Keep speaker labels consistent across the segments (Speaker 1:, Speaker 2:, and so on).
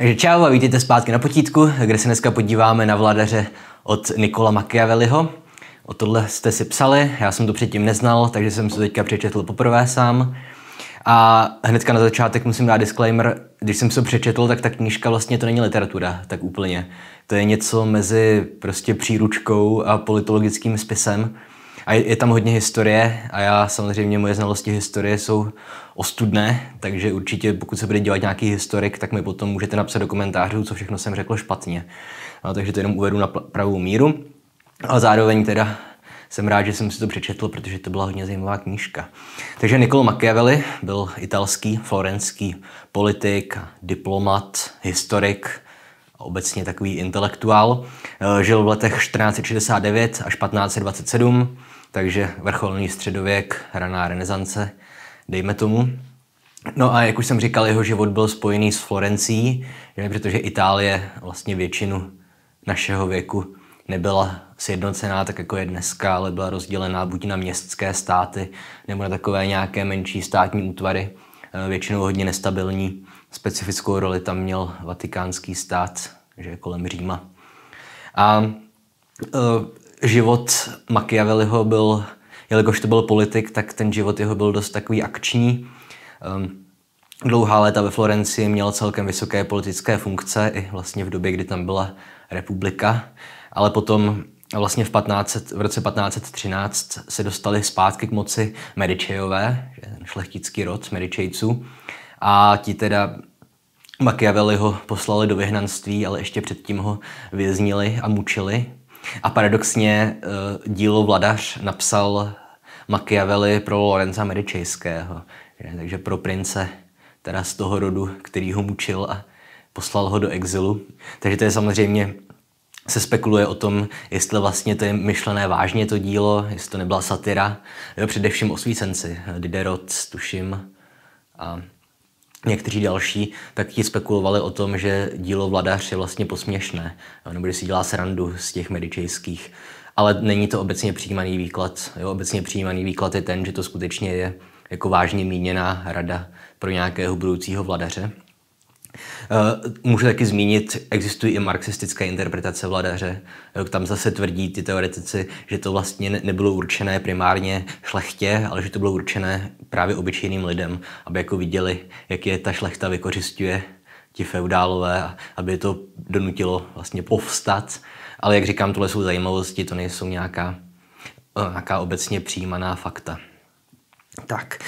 Speaker 1: Takže čau a vítejte zpátky na potítku, kde se dneska podíváme na vladaře od Nikola Machiavelliho. O tohle jste si psali, já jsem to předtím neznal, takže jsem se teďka přečetl poprvé sám. A hnedka na začátek musím dát disclaimer, když jsem se přečetl, tak ta knížka vlastně to není literatura, tak úplně. To je něco mezi prostě příručkou a politologickým spisem. A je, tam hodně historie a já samozřejmě moje znalosti historie jsou ostudné, takže určitě pokud se bude dělat nějaký historik, tak mi potom můžete napsat do komentářů, co všechno jsem řekl špatně. A takže to jenom uvedu na pravou míru. A zároveň teda jsem rád, že jsem si to přečetl, protože to byla hodně zajímavá knížka. Takže Niccolo Machiavelli byl italský, florenský politik, diplomat, historik, obecně takový intelektuál. E, žil v letech 1469 až 1527 takže vrcholný středověk, raná renesance, dejme tomu. No a jak už jsem říkal, jeho život byl spojený s Florencí, protože Itálie vlastně většinu našeho věku nebyla sjednocená tak, jako je dneska, ale byla rozdělená buď na městské státy nebo na takové nějaké menší státní útvary, eh, většinou hodně nestabilní. Specifickou roli tam měl vatikánský stát, že kolem Říma. A eh, život Machiavelliho byl, jelikož to byl politik, tak ten život jeho byl dost takový akční. Um, dlouhá léta ve Florencii měl celkem vysoké politické funkce, i vlastně v době, kdy tam byla republika, ale potom vlastně v, 15, v roce 1513 se dostali zpátky k moci Medičejové, šlechtický rod Medičejců, a ti teda Machiavelli ho poslali do vyhnanství, ale ještě předtím ho věznili a mučili. A paradoxně eh, dílo Vladař napsal Machiavelli pro Lorenza Medičejského, takže pro prince teda z toho rodu, který ho mučil a poslal ho do exilu. Takže to je samozřejmě se spekuluje o tom, jestli vlastně to je myšlené vážně to dílo, jestli to nebyla satira. Jo, především osvícenci, Diderot, tuším. A někteří další, tak spekulovali o tom, že dílo Vladař je vlastně posměšné, nebo že si dělá srandu z těch medičejských. Ale není to obecně přijímaný výklad. Jo, obecně přijímaný výklad je ten, že to skutečně je jako vážně míněná rada pro nějakého budoucího vladaře. Eh, můžu taky zmínit, existují i marxistické interpretace vladaře. Eh, tam zase tvrdí ty teoretici, že to vlastně nebylo určené primárně šlechtě, ale že to bylo určené právě obyčejným lidem, aby jako viděli, jak je ta šlechta vykořistuje ti feudálové, aby to donutilo vlastně povstat. Ale jak říkám, tohle jsou zajímavosti, to nejsou nějaká, eh, nějaká obecně přijímaná fakta. Tak,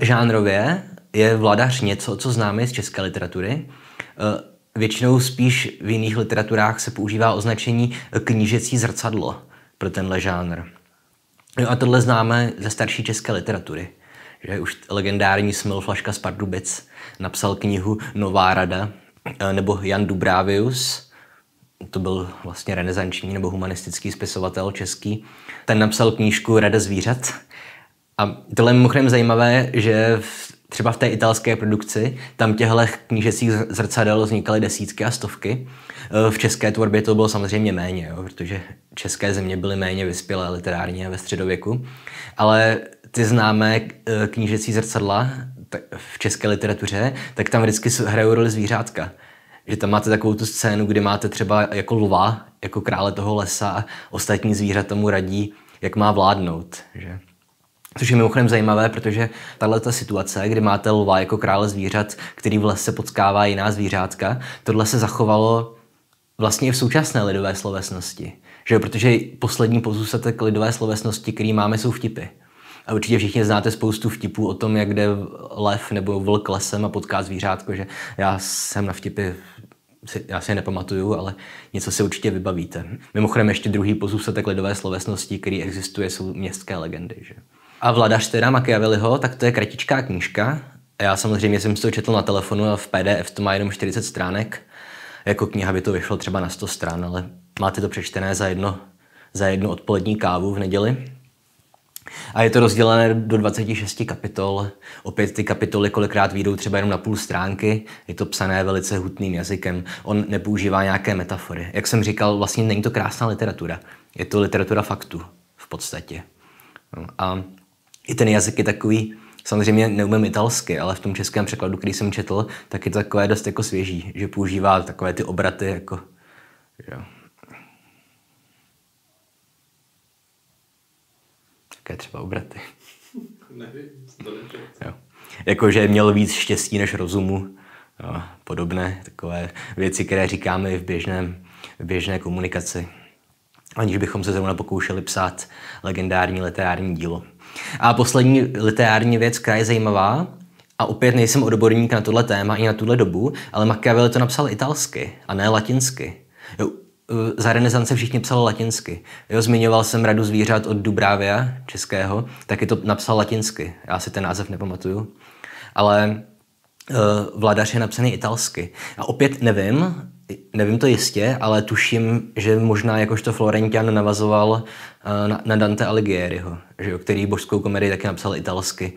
Speaker 1: žánrově je vladař něco, co známe z české literatury. Eh, většinou spíš v jiných literaturách se používá označení knížecí zrcadlo pro tenhle žánr. Jo, a tohle známe ze starší české literatury. Že už legendární Smil Flaška z Pardubic napsal knihu Nová rada, eh, nebo Jan Dubrávius, to byl vlastně renesanční nebo humanistický spisovatel český, ten napsal knížku Rada zvířat. A tohle je mimochodem zajímavé, že v třeba v té italské produkci, tam těchto knížecích zrcadel vznikaly desítky a stovky. E, v české tvorbě to bylo samozřejmě méně, jo, protože české země byly méně vyspělé literárně ve středověku. Ale ty známé e, knížecí zrcadla v české literatuře, tak tam vždycky hrajou roli zvířátka. Že tam máte takovou tu scénu, kdy máte třeba jako lva, jako krále toho lesa a ostatní zvířata mu radí, jak má vládnout. Že? Což je mimochodem zajímavé, protože tahle situace, kdy máte lva jako krále zvířat, který v lese potkává jiná zvířátka, tohle se zachovalo vlastně i v současné lidové slovesnosti. Že jo? Protože poslední pozůstatek lidové slovesnosti, který máme, jsou vtipy. A určitě všichni znáte spoustu vtipů o tom, jak jde lev nebo vlk lesem a potká zvířátko, že já jsem na vtipy já si je nepamatuju, ale něco si určitě vybavíte. Mimochodem ještě druhý pozůstatek lidové slovesnosti, který existuje, jsou městské legendy. Že? A Vladař teda Machiavelliho, tak to je kratičká knížka. Já samozřejmě jsem si to četl na telefonu a v PDF to má jenom 40 stránek. Jako kniha by to vyšlo třeba na 100 stran, ale máte to přečtené za jedno, za jednu odpolední kávu v neděli. A je to rozdělené do 26 kapitol. Opět ty kapitoly kolikrát výjdou třeba jenom na půl stránky. Je to psané velice hutným jazykem. On nepoužívá nějaké metafory. Jak jsem říkal, vlastně není to krásná literatura. Je to literatura faktu v podstatě. No a i ten jazyk je takový, samozřejmě neumím italsky, ale v tom českém překladu, který jsem četl, tak je to takové dost jako svěží, že používá takové ty obraty jako... jo. Jaké třeba obraty? Nevím, to jo. Jako, že měl víc štěstí než rozumu. Jo, podobné takové věci, které říkáme i v, běžném, v běžné komunikaci. Aniž bychom se zrovna pokoušeli psát legendární literární dílo. A poslední literární věc, která je zajímavá, a opět nejsem odborník na tohle téma i na tuhle dobu, ale Machiavelli to napsal italsky a ne latinsky. Jo, e, za renesance všichni psali latinsky. Jo, zmiňoval jsem Radu zvířat od Dubrávia českého, taky to napsal latinsky. Já si ten název nepamatuju. Ale e, vladař je napsaný italsky. A opět nevím, nevím to jistě, ale tuším, že možná jakožto Florentian navazoval eh, na, na Dante Alighieriho, že jo, který božskou komedii taky napsal italsky.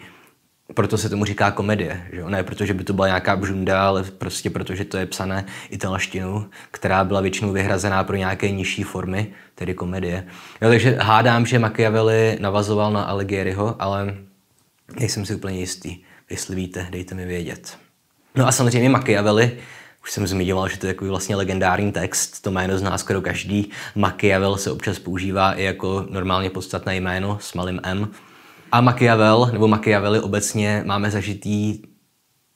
Speaker 1: Proto se tomu říká komedie, že jo? ne protože by to byla nějaká bžunda, ale prostě protože to je psané italštinou, která byla většinou vyhrazená pro nějaké nižší formy, tedy komedie. Jo, takže hádám, že Machiavelli navazoval na Alighieriho, ale nejsem si úplně jistý. Jestli víte, dejte mi vědět. No a samozřejmě Machiavelli už jsem zmiňoval, že to je takový vlastně legendární text, to jméno zná skoro každý. Machiavel se občas používá i jako normálně podstatné jméno s malým M. A Machiavel, nebo Machiavelli obecně máme zažitý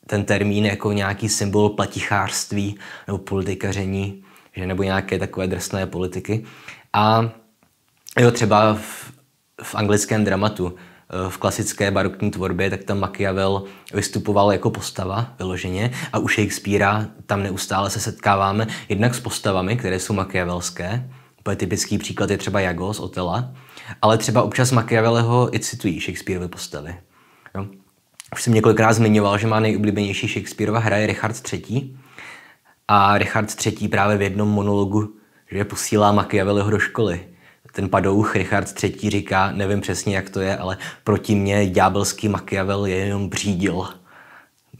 Speaker 1: ten termín jako nějaký symbol platichářství nebo politikaření, že nebo nějaké takové drsné politiky. A jo, třeba v, v anglickém dramatu Eh, v klasické barokní tvorbě, tak tam Machiavel vystupoval jako postava vyloženě a u Shakespearea tam neustále se setkáváme jednak s postavami, které jsou machiavelské, úplně typický příklad je třeba Jago z Otela, ale třeba občas Machiavelleho i citují Shakespeareovy postavy. Jo. Už jsem několikrát zmiňoval, že má nejoblíbenější Shakespeareova hra je Richard III. A Richard III právě v jednom monologu, že posílá Machiavelliho do školy ten padouch Richard III. říká, nevím přesně, jak to je, ale proti mě ďábelský Machiavel je jenom břídil.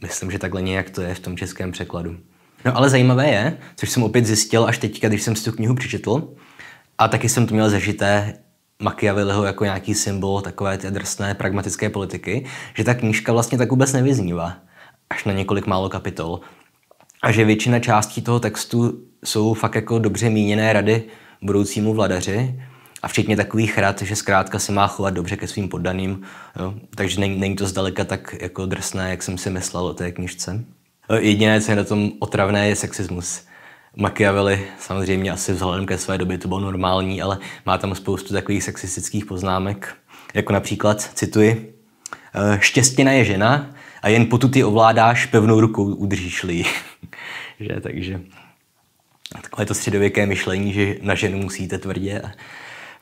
Speaker 1: Myslím, že takhle nějak to je v tom českém překladu. No ale zajímavé je, což jsem opět zjistil až teďka, když jsem si tu knihu přečetl, a taky jsem to měl zažité Machiavelliho jako nějaký symbol takové té drsné pragmatické politiky, že ta knížka vlastně tak vůbec nevyznívá, až na několik málo kapitol. A že většina částí toho textu jsou fakt jako dobře míněné rady budoucímu vladaři, a včetně takových rad, že zkrátka se má chovat dobře ke svým poddaným, jo. takže není, není to zdaleka tak jako drsné, jak jsem si myslel o té knižce. Jediné, co je na tom otravné, je sexismus. Machiavelli samozřejmě asi vzhledem ke své době to bylo normální, ale má tam spoustu takových sexistických poznámek, jako například, cituji, eh, štěstěna je žena a jen potud ty ovládáš, pevnou rukou udržíš li. že, takže takové to středověké myšlení, že na ženu musíte tvrdě a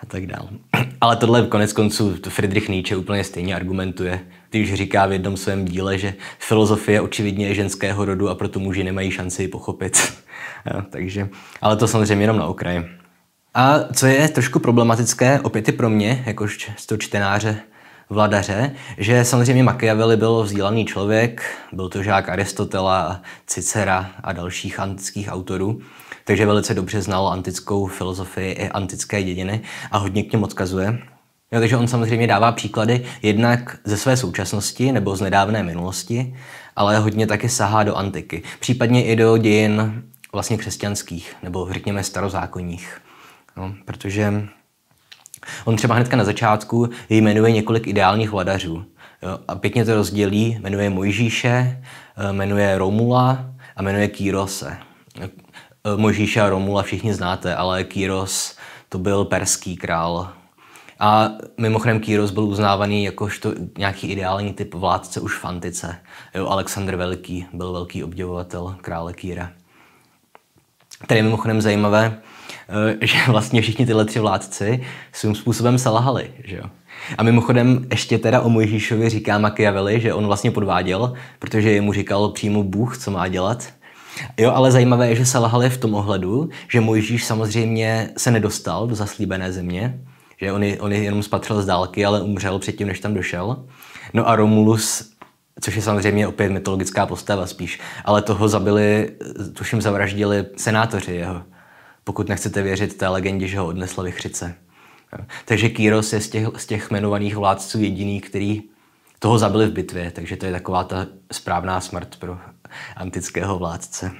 Speaker 1: a tak dál. Ale tohle konec konců Friedrich Nietzsche úplně stejně argumentuje. Ty už říká v jednom svém díle, že filozofie očividně je ženského rodu a proto muži nemají šanci ji pochopit. Takže, ale to samozřejmě jenom na okraji. A co je trošku problematické, opět i pro mě, jakož toho čtenáře vladaře, že samozřejmě Machiavelli byl vzdělaný člověk, byl to žák Aristotela, Cicera a dalších antických autorů, takže velice dobře znal antickou filozofii i antické dědiny a hodně k něm odkazuje. No, takže on samozřejmě dává příklady jednak ze své současnosti nebo z nedávné minulosti, ale hodně taky sahá do antiky, případně i do dějin vlastně křesťanských nebo řekněme starozákonních. No, protože on třeba hnedka na začátku jmenuje několik ideálních vladařů. Jo, a pěkně to rozdělí, jmenuje Mojžíše, eh, jmenuje Romula a jmenuje Kýrose. Eh, Možíša a Romula všichni znáte, ale Kýros to byl perský král. A mimochodem Kýros byl uznávaný jakožto nějaký ideální typ vládce už v antice. Jo, Alexandr Veliký byl velký obdivovatel krále Kýra. Tady je mimochodem zajímavé, eh, že vlastně všichni tyhle tři vládci svým způsobem selhali. Že jo? A mimochodem ještě teda o Mojžíšovi říká Machiavelli, že on vlastně podváděl, protože mu říkal přímo Bůh, co má dělat. Jo, ale zajímavé je, že se lahali v tom ohledu, že Mojžíš samozřejmě se nedostal do zaslíbené země, že on on je jenom spatřil z dálky, ale umřel předtím, než tam došel. No a Romulus což je samozřejmě opět mytologická postava spíš, ale toho zabili, tuším zavraždili senátoři jeho, pokud nechcete věřit té legendě, že ho odnesla vychřice. Takže Kýros je z těch, z těch jmenovaných vládců jediný, který toho zabili v bitvě, takže to je taková ta správná smrt pro antického vládce.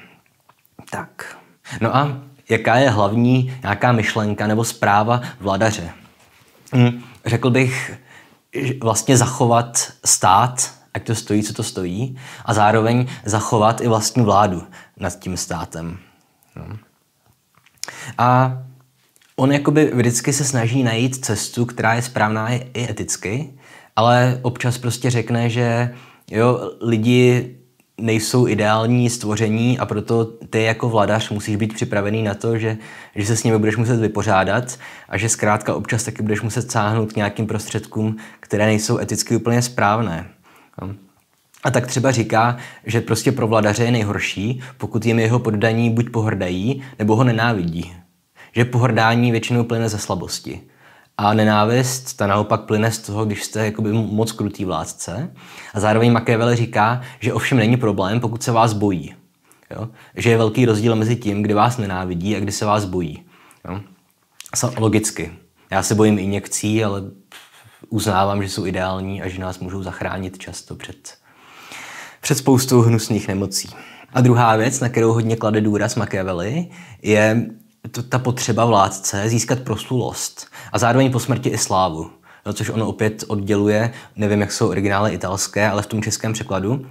Speaker 1: Tak. No a jaká je hlavní nějaká myšlenka nebo zpráva vladaře? Hm, řekl bych, vlastně zachovat stát, ať to stojí, co to stojí, a zároveň zachovat i vlastní vládu nad tím státem. No. A on jakoby vždycky se snaží najít cestu, která je správná i eticky, ale občas prostě řekne, že jo, lidi nejsou ideální stvoření a proto ty jako vladař musíš být připravený na to, že, že se s nimi budeš muset vypořádat a že zkrátka občas taky budeš muset sáhnout k nějakým prostředkům, které nejsou eticky úplně správné. A tak třeba říká, že prostě pro vladaře je nejhorší, pokud jim jeho poddaní buď pohrdají, nebo ho nenávidí. Že pohrdání většinou plyne ze slabosti a nenávist, ta naopak plyne z toho, když jste jakoby moc krutý vládce. A zároveň Machiavelli říká, že ovšem není problém, pokud se vás bojí. Jo? Že je velký rozdíl mezi tím, kdy vás nenávidí a kdy se vás bojí. Jo? Logicky. Já se bojím injekcí, ale uznávám, že jsou ideální a že nás můžou zachránit často před, před spoustou hnusných nemocí. A druhá věc, na kterou hodně klade důraz Machiavelli, je to, ta potřeba vládce získat proslulost a zároveň po smrti i slávu. No, což ono opět odděluje, nevím, jak jsou originály italské, ale v tom českém překladu.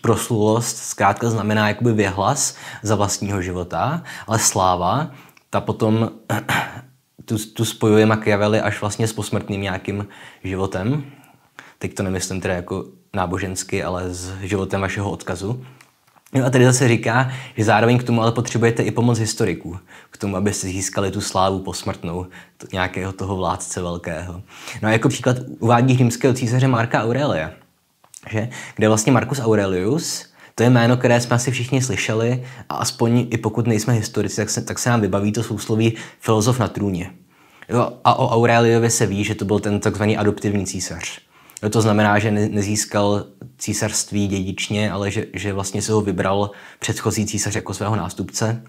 Speaker 1: Proslulost zkrátka znamená jakoby vyhlas za vlastního života, ale sláva, ta potom tu, tu spojuje Machiavelli až vlastně s posmrtným nějakým životem. Teď to nemyslím teda jako nábožensky, ale s životem vašeho odkazu. No a tady zase říká, že zároveň k tomu ale potřebujete i pomoc historiků, k tomu, aby si získali tu slávu posmrtnou to, nějakého toho vládce velkého. No a jako příklad uvádí římského císaře Marka Aurelia, že? kde vlastně Marcus Aurelius, to je jméno, které jsme asi všichni slyšeli a aspoň i pokud nejsme historici, tak se, tak se nám vybaví to sousloví filozof na trůně. Jo, a o Aureliovi se ví, že to byl ten takzvaný adoptivní císař. No, to znamená, že nezískal císařství dědičně, ale že, že vlastně si ho vybral předchozí císař jako svého nástupce.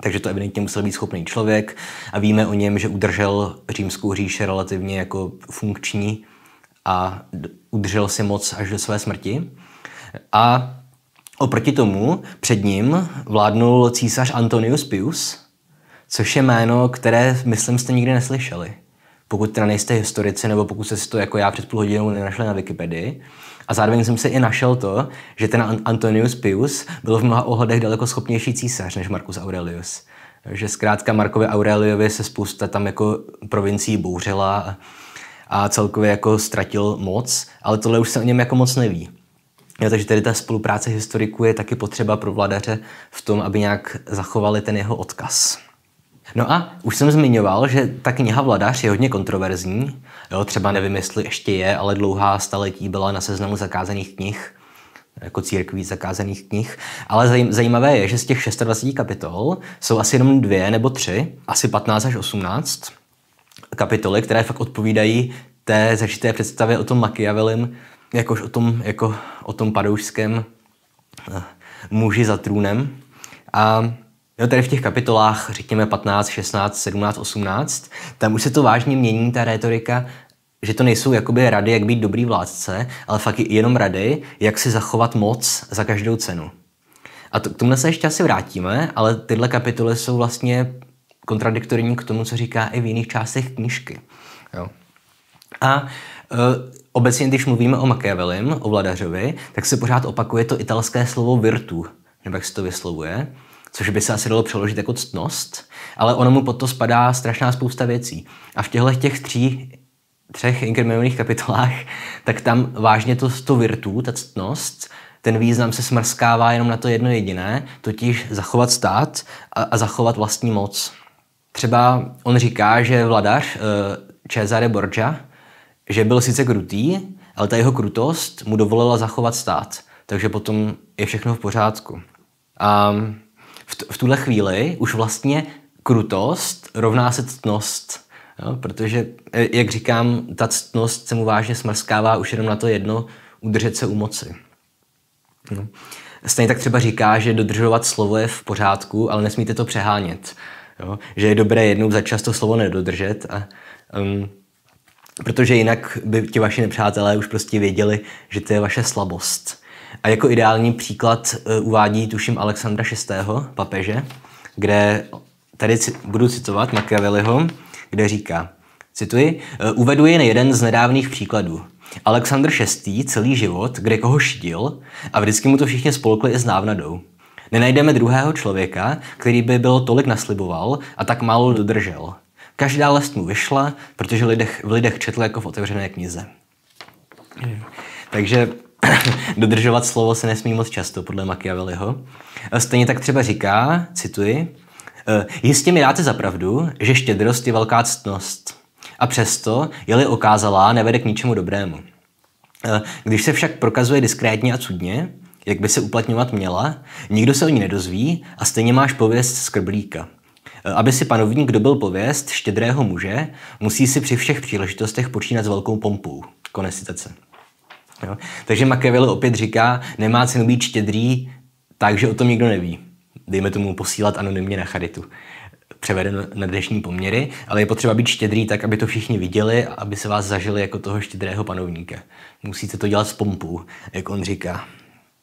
Speaker 1: Takže to evidentně musel být schopný člověk a víme o něm, že udržel římskou říši relativně jako funkční a udržel si moc až do své smrti. A oproti tomu před ním vládnul císař Antonius Pius, což je jméno, které, myslím, jste nikdy neslyšeli pokud teda nejste historici, nebo pokud jste si to jako já před půl hodinou nenašli na Wikipedii. A zároveň jsem si i našel to, že ten Antonius Pius byl v mnoha ohledech daleko schopnější císař než Marcus Aurelius. Že zkrátka Markovi Aureliovi se spousta tam jako provincií bouřila a celkově jako ztratil moc, ale tohle už se o něm jako moc neví. Jo, takže tedy ta spolupráce historiků je taky potřeba pro vladaře v tom, aby nějak zachovali ten jeho odkaz. No a už jsem zmiňoval, že ta kniha Vladař je hodně kontroverzní. Jo, třeba nevím, jestli ještě je, ale dlouhá staletí byla na seznamu zakázaných knih jako církví zakázaných knih, ale zajímavé je, že z těch 26 kapitol jsou asi jenom dvě nebo tři, asi 15 až 18 kapitoly, které fakt odpovídají té zažité představě o tom Machiavellim, jakož o tom, jako o tom padoušském eh, muži za trůnem. A No tady v těch kapitolách, řekněme 15, 16, 17, 18, tam už se to vážně mění, ta rétorika, že to nejsou jakoby rady, jak být dobrý vládce, ale fakt jenom rady, jak si zachovat moc za každou cenu. A to, k tomu se ještě asi vrátíme, ale tyhle kapitoly jsou vlastně kontradiktorní k tomu, co říká i v jiných částech knížky. Jo. A e, obecně, když mluvíme o Machiavellim, o vladařovi, tak se pořád opakuje to italské slovo virtu, nebo jak se to vyslovuje což by se asi dalo přeložit jako ctnost, ale ono mu pod to spadá strašná spousta věcí. A v těchto těch tří, třech inkriminovaných kapitolách, tak tam vážně to, to virtu, ta ctnost, ten význam se smrskává jenom na to jedno jediné, totiž zachovat stát a, a zachovat vlastní moc. Třeba on říká, že vladař eh, Cesare Borgia, že byl sice krutý, ale ta jeho krutost mu dovolila zachovat stát. Takže potom je všechno v pořádku. A v, t- v tuhle chvíli už vlastně krutost rovná se ctnost. Jo? Protože, e, jak říkám, ta ctnost se mu vážně smrskává už jenom na to jedno, udržet se u moci. No. Stejně tak třeba říká, že dodržovat slovo je v pořádku, ale nesmíte to přehánět. Jo? Že je dobré jednou za často slovo nedodržet, a, um, protože jinak by ti vaši nepřátelé už prostě věděli, že to je vaše slabost. A jako ideální příklad eh, uvádí, tuším, Alexandra VI. papeže, kde, tady budu citovat Machiavelliho, kde říká, cituji, eh, uvedu jen jeden z nedávných příkladů. Alexandr VI. celý život, kde koho šidil a vždycky mu to všichni spolkli i s návnadou. Nenajdeme druhého člověka, který by bylo tolik nasliboval a tak málo dodržel. Každá lest mu vyšla, protože v lidech četl jako v otevřené knize. Takže Dodržovat slovo se nesmí moc často, podle Machiavelliho. Stejně tak třeba říká, cituji, eh, Jistě mi dáte za pravdu, že štědrost je velká ctnost. A přesto, je-li okázalá, nevede k ničemu dobrému. Eh, když se však prokazuje diskrétně a cudně, jak by se uplatňovat měla, nikdo se o ní nedozví a stejně máš pověst skrblíka. Eh, aby si panovník dobil pověst štědrého muže, musí si při všech příležitostech počínat s velkou pompou. Konec citace. Jo? Takže Machiavelli opět říká, nemá cenu být štědrý, takže o tom nikdo neví. Dejme tomu posílat anonymně na charitu Převeden na dnešní poměry, ale je potřeba být štědrý tak, aby to všichni viděli a aby se vás zažili jako toho štědrého panovníka. Musíte to dělat s pompou, jak on říká.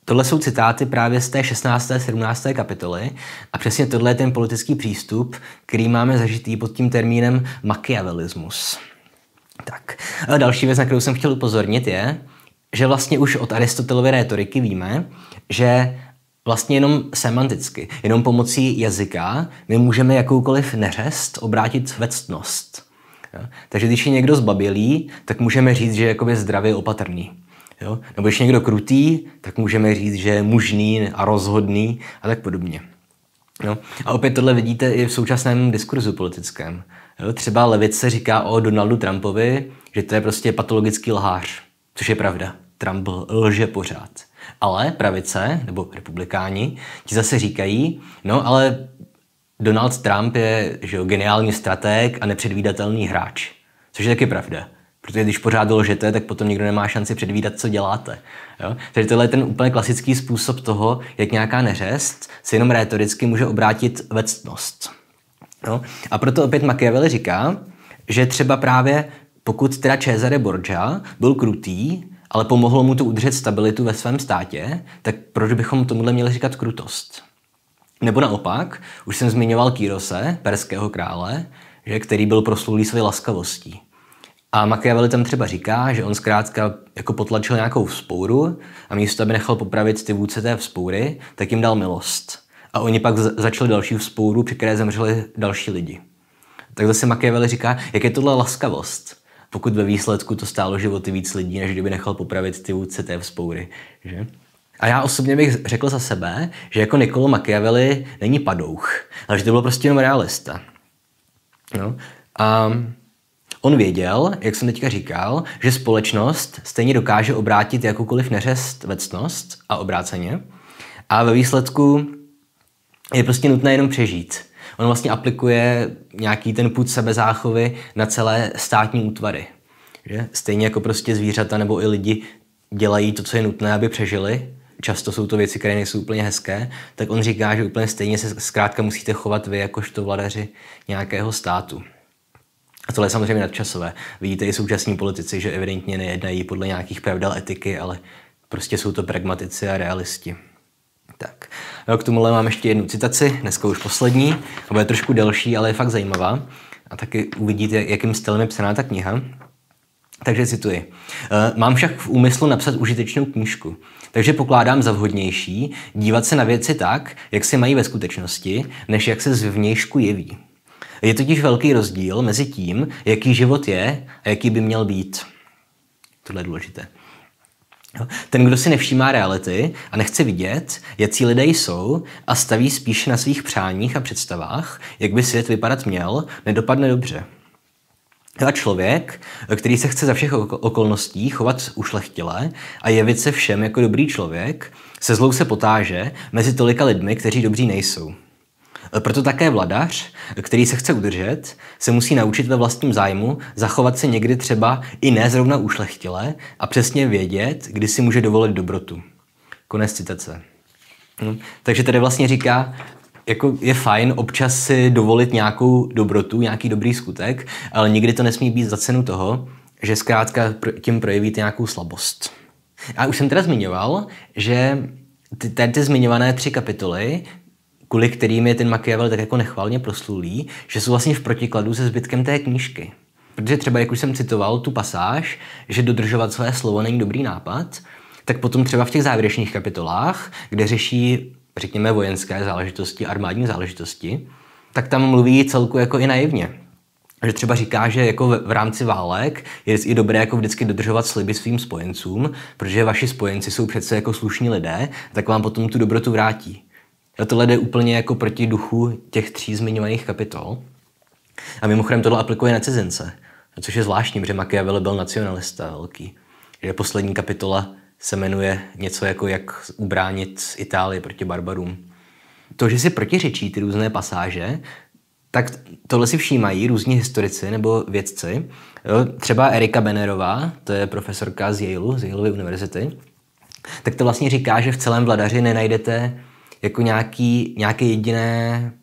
Speaker 1: Tohle jsou citáty právě z té 16. 17. kapitoly a přesně tohle je ten politický přístup, který máme zažitý pod tím termínem machiavelismus. Tak, a další věc, na kterou jsem chtěl upozornit je, že vlastně už od Aristotelovy rétoriky víme, že vlastně jenom semanticky, jenom pomocí jazyka my můžeme jakoukoliv neřest obrátit ve ctnost. Takže když je někdo zbabilý, tak můžeme říct, že je zdravě opatrný. Jo? Nebo když je někdo krutý, tak můžeme říct, že je mužný a rozhodný a tak podobně. Jo? A opět tohle vidíte i v současném diskurzu politickém. Jo? Třeba levice říká o Donaldu Trumpovi, že to je prostě patologický lhář. Což je pravda. Trump lže pořád. Ale pravice, nebo republikáni, ti zase říkají, no ale Donald Trump je že jo, geniální strateg a nepředvídatelný hráč. Což je taky pravda. Protože když pořád lžete, tak potom nikdo nemá šanci předvídat, co děláte. Jo? Takže tohle je ten úplně klasický způsob toho, jak nějaká neřest se jenom rétoricky může obrátit vectnost. No? A proto opět Machiavelli říká, že třeba právě pokud teda Cesare Borgia byl krutý, ale pomohlo mu to udržet stabilitu ve svém státě, tak proč bychom tomuhle měli říkat krutost? Nebo naopak, už jsem zmiňoval Kýrose, perského krále, že, který byl proslulý své laskavostí. A Machiavelli tam třeba říká, že on zkrátka jako potlačil nějakou vzpouru a místo, aby nechal popravit ty vůdce té vzpoury, tak jim dal milost. A oni pak začali další vzpouru, při které zemřeli další lidi. Tak zase Machiavelli říká, jak je tohle laskavost pokud ve výsledku to stálo životy víc lidí, než kdyby nechal popravit ty vůdce té vzpoury. Že? A já osobně bych řekl za sebe, že jako Nikolo Machiavelli není padouch, ale že to bylo prostě jenom realista. No. A on věděl, jak jsem teďka říkal, že společnost stejně dokáže obrátit jakoukoliv neřest vecnost a obráceně. A ve výsledku je prostě nutné jenom přežít on vlastně aplikuje nějaký ten půd sebezáchovy na celé státní útvary. Že? Stejně jako prostě zvířata nebo i lidi dělají to, co je nutné, aby přežili, často jsou to věci, které nejsou úplně hezké, tak on říká, že úplně stejně se zkrátka musíte chovat vy jakožto vladaři nějakého státu. A tohle je samozřejmě nadčasové. Vidíte i současní politici, že evidentně nejednají podle nějakých pravidel etiky, ale prostě jsou to pragmatici a realisti. Tak. K tomuhle mám ještě jednu citaci, dneska už poslední, a bude trošku delší, ale je fakt zajímavá. A taky uvidíte, jakým stylem je psaná ta kniha. Takže cituji. Eh, mám však v úmyslu napsat užitečnou knížku, takže pokládám za vhodnější dívat se na věci tak, jak se mají ve skutečnosti, než jak se zvnějšku jeví. Je totiž velký rozdíl mezi tím, jaký život je a jaký by měl být. Tohle je důležité. Ten, kdo si nevšímá reality a nechce vidět, jaký lidé jsou a staví spíše na svých přáních a představách, jak by svět vypadat měl, nedopadne dobře. A člověk, který se chce za všech okolností chovat ušlechtile a jevit se všem jako dobrý člověk, se zlou se potáže mezi tolika lidmi, kteří dobří nejsou. Proto také vladař, který se chce udržet, se musí naučit ve vlastním zájmu zachovat se někdy třeba i ne zrovna ušlechtile a přesně vědět, kdy si může dovolit dobrotu. Konec citace. No, takže tady vlastně říká, jako je fajn občas si dovolit nějakou dobrotu, nějaký dobrý skutek, ale nikdy to nesmí být za cenu toho, že zkrátka tím projevíte nějakou slabost. A už jsem teda zmiňoval, že ty, ty zmiňované tři kapitoly kvůli kterým je ten Machiavel tak jako nechvalně proslulý, že jsou vlastně v protikladu se zbytkem té knížky. Protože třeba, jak už jsem citoval tu pasáž, že dodržovat své slovo není dobrý nápad, tak potom třeba v těch závěrečných kapitolách, kde řeší, řekněme, vojenské záležitosti, armádní záležitosti, tak tam mluví celku jako i naivně. Že třeba říká, že jako v rámci válek je i dobré jako vždycky dodržovat sliby svým spojencům, protože vaši spojenci jsou přece jako slušní lidé, tak vám potom tu dobrotu vrátí. Jo, tohle jde úplně jako proti duchu těch tří zmiňovaných kapitol. A mimochodem tohle aplikuje na cizince, což je zvláštní, protože Machiavelli byl nacionalista velký. Že poslední kapitola se jmenuje něco jako jak ubránit Itálii proti barbarům. To, že si protiřečí ty různé pasáže, tak tohle si všímají různí historici nebo vědci. Jo, třeba Erika Benerová, to je profesorka z Yaleu, z Yaleovy univerzity, tak to vlastně říká, že v celém vladaři nenajdete jako nějaký, nějaké jediné,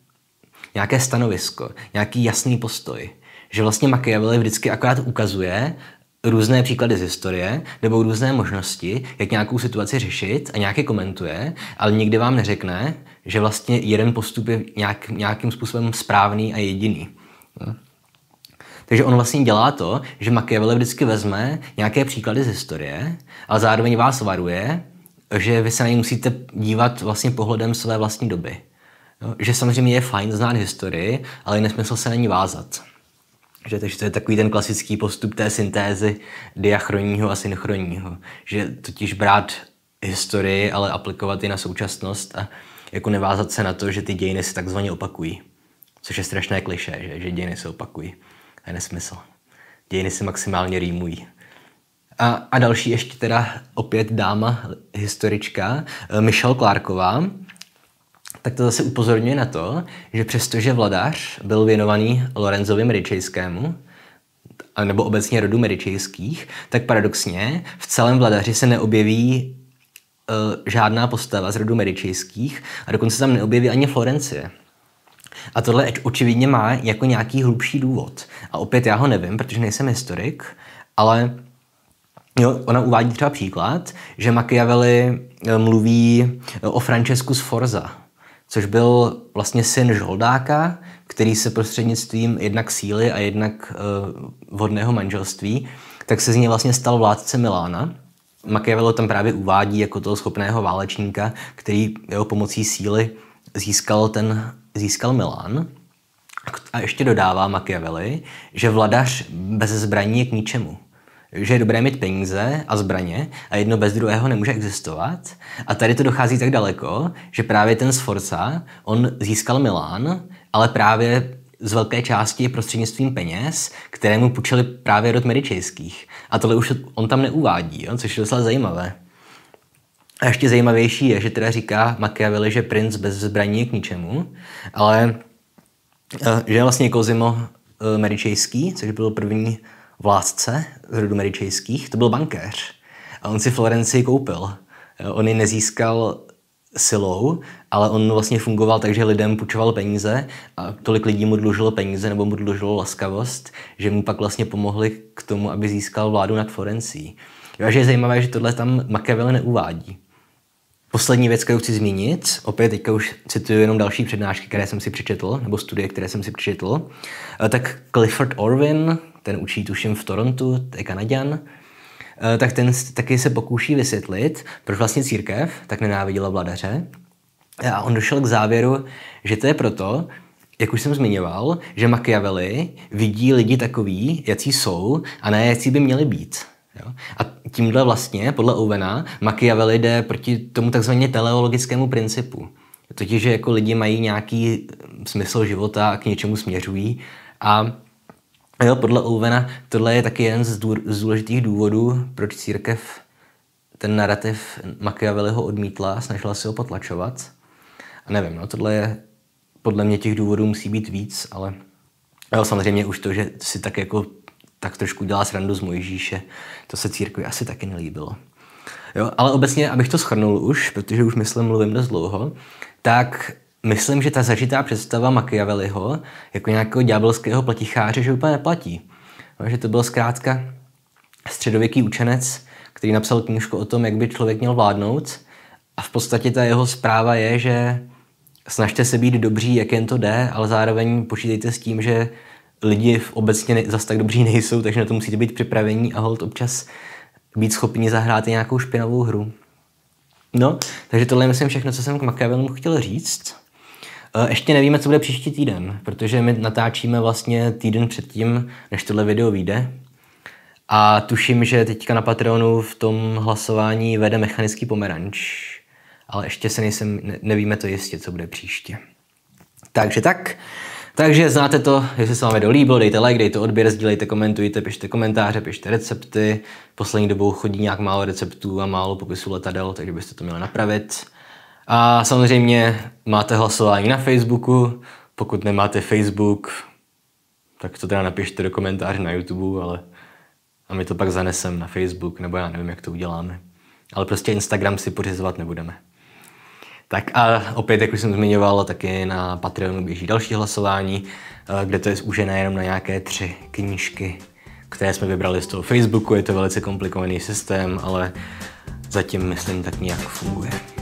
Speaker 1: nějaké stanovisko, nějaký jasný postoj. Že vlastně Machiavelli vždycky akorát ukazuje různé příklady z historie nebo různé možnosti, jak nějakou situaci řešit a nějaké komentuje, ale nikdy vám neřekne, že vlastně jeden postup je nějak, nějakým způsobem správný a jediný. Takže on vlastně dělá to, že Machiavelli vždycky vezme nějaké příklady z historie, ale zároveň vás varuje, že vy se na ně musíte dívat vlastně pohledem své vlastní doby. Jo? Že samozřejmě je fajn znát historii, ale je nesmysl se na ní vázat. Že, takže to je takový ten klasický postup té syntézy diachronního a synchronního. Že totiž brát historii, ale aplikovat ji na současnost a jako nevázat se na to, že ty dějiny se takzvaně opakují. Což je strašné kliše, že, že dějiny se opakují. To je nesmysl. Dějiny se maximálně rýmují. A, a další ještě teda opět dáma, historička, eh, Michelle Clarková, tak to zase upozorňuje na to, že přestože vladař byl věnovaný Lorenzovi Medičejskému, nebo obecně rodu Medičejských, tak paradoxně v celém vladaři se neobjeví uh, žádná postava z rodu Medičejských a dokonce tam neobjeví ani Florencie. A tohle očividně má jako nějaký hlubší důvod. A opět já ho nevím, protože nejsem historik, ale Jo, ona uvádí třeba příklad, že Machiavelli eh, mluví eh, o Francesku z Forza, což byl vlastně syn žoldáka, který se prostřednictvím jednak síly a jednak uh, manželství, tak se z něj vlastně stal vládce Milána. Machiavelli tam právě uvádí jako toho schopného válečníka, který jeho pomocí síly získal, ten, získal Milán. A ještě dodává Machiavelli, že vladař bez zbraní je k ničemu že je dobré mít peníze a zbraně a jedno bez druhého nemůže existovat. A tady to dochází tak daleko, že právě ten Sforza, on získal Milán, ale právě z velké části je prostřednictvím peněz, které mu půjčili právě rod medičejských. A tohle už on tam neuvádí, jo? což je docela zajímavé. A ještě zajímavější je, že teda říká Machiavelli, že princ bez zbraní je k ničemu, ale eh, že vlastně Kozimo eh, Medičejský, což byl první vládce z rodu Medičejských, to byl bankéř. A on si Florencii koupil. On ji nezískal silou, ale on vlastně fungoval tak, že lidem půjčoval peníze a tolik lidí mu dlužilo peníze nebo mu dlužilo laskavost, že mu pak vlastně pomohli k tomu, aby získal vládu nad Florencí. Jo, a že je zajímavé, že tohle tam Machiavelli neuvádí. Poslední věc, kterou chci zmínit, opět teďka už cituju jenom další přednášky, které jsem si přečetl, nebo studie, které jsem si přečetl, eh, tak Clifford Orwin, ten učí tuším v Torontu, je Kanaďan, eh, tak ten taky se pokouší vysvětlit, proč vlastně církev tak nenáviděla vladaře. Eh, a on došel k závěru, že to je proto, jak už jsem zmiňoval, že Machiavelli vidí lidi takový, jaký jsou, a ne jaký by měli být. Jo? A tímhle vlastně, podle Owena, Machiavelli jde proti tomu takzvaně teleologickému principu. Totiž, že jako lidi mají nějaký eh, smysl života a k něčemu směřují. A Jo, podle Ouvena tohle je taky jeden z, dů, z důležitých důvodů, proč církev ten narrativ Machiavelliho odmítla a snažila se ho potlačovat. A nevím, no tohle je, podle mě těch důvodů musí být víc, ale jo, samozřejmě už to, že si tak jako tak trošku dělá srandu z Mojžíše, to se církvi asi taky nelíbilo. Jo, ale obecně, abych to schrnul už, protože už myslím mluvím dost dlouho, tak myslím, že ta zažitá představa Machiavelliho jako nějakého ďábelského platicháře, že úplně neplatí. No, že to byl zkrátka středověký učenec, který napsal knížku o tom, jak by člověk měl vládnout. A v podstatě ta jeho zpráva je, že snažte se být dobří, jak jen to jde, ale zároveň počítejte s tím, že lidi v obecně zas tak dobří nejsou, takže na to musíte být připravení a hold občas být schopni zahrát i nějakou špinavou hru. No, takže tohle je myslím všechno, co jsem k Machiavellu chtěl říct. Eh, ještě nevíme, co bude příští týden, protože my natáčíme vlastně týden předtím, než tohle video vyjde. A tuším, že teďka na Patreonu v tom hlasování vede mechanický pomeranč, ale ještě se nejsem, nevíme to jistě, co bude příště. Takže tak. Takže znáte to, jestli se vám video líbilo, dejte like, dejte odběr, sdílejte, komentujte, pište komentáře, pište recepty. Poslední dobou chodí nějak málo receptů a málo popisů letadel, takže byste to měli napravit. A samozřejmě máte hlasování na Facebooku. Pokud nemáte Facebook, tak to teda napište do komentáře na YouTube, ale a my to pak zanesem na Facebook, nebo já nevím, jak to uděláme. Ale prostě Instagram si pořizovat nebudeme. Tak a opět, jak už jsem zmiňoval, taky na Patreonu běží další hlasování, eh, kde to je zúžené jenom na nějaké tři knížky, které jsme vybrali z toho Facebooku. Je to velice komplikovaný systém, ale zatím, myslím, tak nějak funguje.